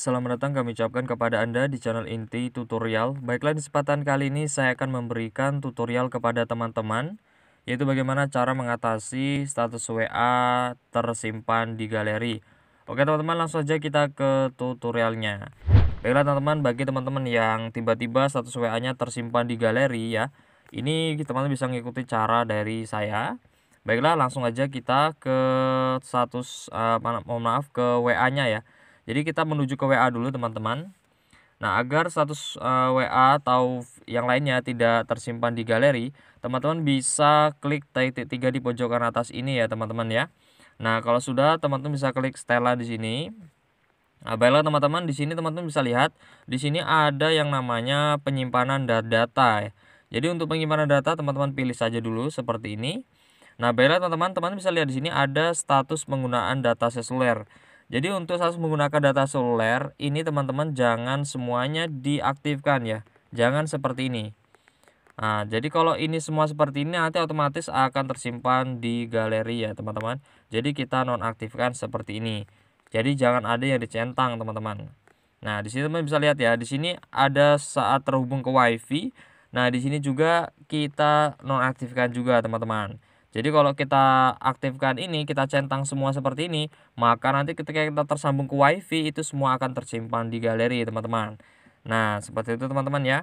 Selamat datang kami ucapkan kepada Anda di channel inti tutorial. Baiklah di kesempatan kali ini saya akan memberikan tutorial kepada teman-teman yaitu bagaimana cara mengatasi status WA tersimpan di galeri. Oke teman-teman langsung saja kita ke tutorialnya. Baiklah teman-teman bagi teman-teman yang tiba-tiba status WA-nya tersimpan di galeri ya. Ini teman-teman bisa mengikuti cara dari saya. Baiklah langsung aja kita ke status uh, maaf ke WA-nya ya. Jadi kita menuju ke WA dulu teman-teman. Nah, agar status uh, eh, WA atau yang lainnya tidak tersimpan di galeri, teman-teman bisa klik titik tiga di pojok kanan atas ini ya, teman-teman ya. Nah, kalau sudah teman-teman bisa klik Stella di sini. Nah, baiklah teman-teman, di sini teman-teman bisa lihat di sini ada yang namanya penyimpanan data. Ya. Jadi untuk penyimpanan data teman-teman pilih saja dulu seperti ini. Nah, baiklah teman-teman, teman-teman bisa lihat di sini ada status penggunaan data seluler. Jadi untuk saat menggunakan data seluler ini teman-teman jangan semuanya diaktifkan ya. Jangan seperti ini. Nah, jadi kalau ini semua seperti ini nanti otomatis akan tersimpan di galeri ya teman-teman. Jadi kita nonaktifkan seperti ini. Jadi jangan ada yang dicentang teman-teman. Nah, di sini teman, teman bisa lihat ya, di sini ada saat terhubung ke WiFi. Nah, di sini juga kita nonaktifkan juga teman-teman. Jadi kalau kita aktifkan ini, kita centang semua seperti ini, maka nanti ketika kita tersambung ke WiFi itu semua akan tersimpan di galeri, teman-teman. Nah, seperti itu teman-teman ya.